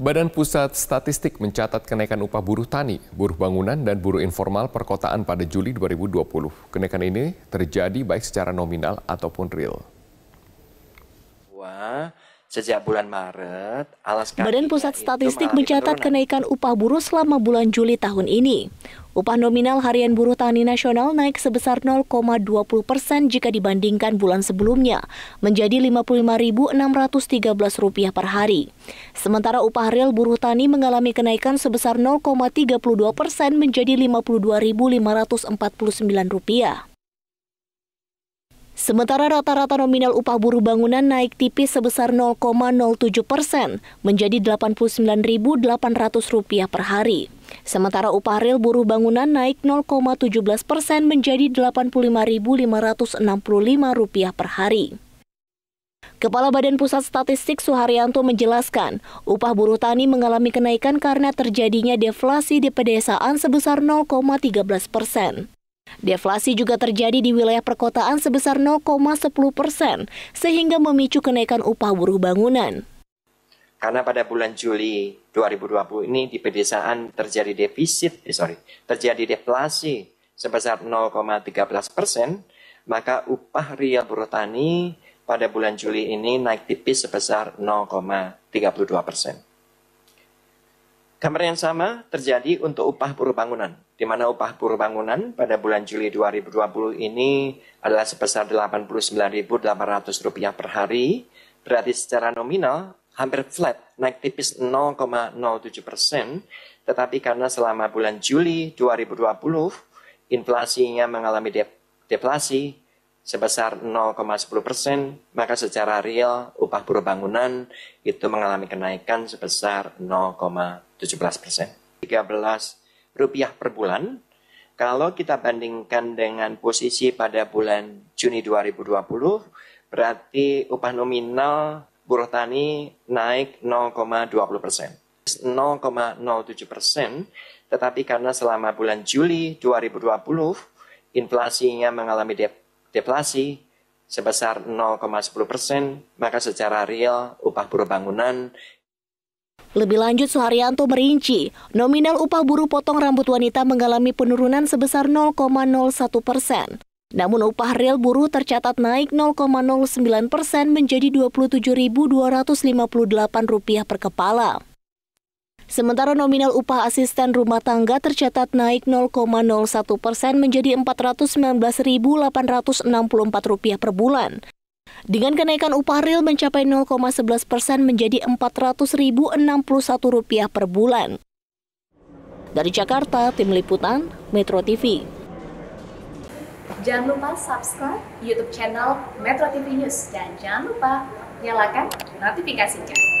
Badan Pusat Statistik mencatat kenaikan upah buruh tani, buruh bangunan, dan buruh informal perkotaan pada Juli 2020. Kenaikan ini terjadi baik secara nominal ataupun real. Sejak bulan Maret, kaki Badan Pusat Statistik mencatat kenaikan upah buruh selama bulan Juli tahun ini. Upah nominal harian buruh tani nasional naik sebesar 0,20 persen jika dibandingkan bulan sebelumnya, menjadi Rp55.613 per hari. Sementara upah real buruh tani mengalami kenaikan sebesar 0,32 persen menjadi Rp52.549. Sementara rata-rata nominal upah buruh bangunan naik tipis sebesar 0,07 persen menjadi Rp89.800 per hari. Sementara upah real buruh bangunan naik 0,17 persen menjadi Rp85.565 per hari. Kepala Badan Pusat Statistik Suharyanto menjelaskan, upah buruh tani mengalami kenaikan karena terjadinya deflasi di pedesaan sebesar 0,13 persen. Deflasi juga terjadi di wilayah perkotaan sebesar 0,10 persen, sehingga memicu kenaikan upah buruh bangunan. Karena pada bulan Juli 2020 ini di pedesaan terjadi defisit, eh, sorry, terjadi deflasi sebesar 0,13 persen, maka upah real buruh tani pada bulan Juli ini naik tipis sebesar 0,32 persen. Gambar yang sama terjadi untuk upah buruh bangunan, di mana upah buruh bangunan pada bulan Juli 2020 ini adalah sebesar Rp89.800 per hari, berarti secara nominal hampir flat, naik tipis 0,07 persen, tetapi karena selama bulan Juli 2020 inflasinya mengalami deflasi sebesar 0,10 persen, maka secara real upah buruh bangunan itu mengalami kenaikan sebesar 0,17 persen. 13 rupiah per bulan. Kalau kita bandingkan dengan posisi pada bulan Juni 2020, berarti upah nominal buruh tani naik 0,20 persen. 0,07 persen, tetapi karena selama bulan Juli 2020 inflasinya mengalami de deflasi, sebesar 0,10 persen, maka secara real upah buruh bangunan lebih lanjut, Suharyanto merinci, nominal upah buruh potong rambut wanita mengalami penurunan sebesar 0,01 persen. Namun upah real buruh tercatat naik 0,09 persen menjadi Rp27.258 per kepala. Sementara nominal upah asisten rumah tangga tercatat naik 0,01 persen menjadi Rp419.864 per bulan. Dengan kenaikan upah real mencapai 0,11 persen menjadi Rp400.061 per bulan. Dari Jakarta, Tim Liputan, Metro TV. Jangan lupa subscribe YouTube channel Metro TV News dan jangan lupa nyalakan notifikasinya.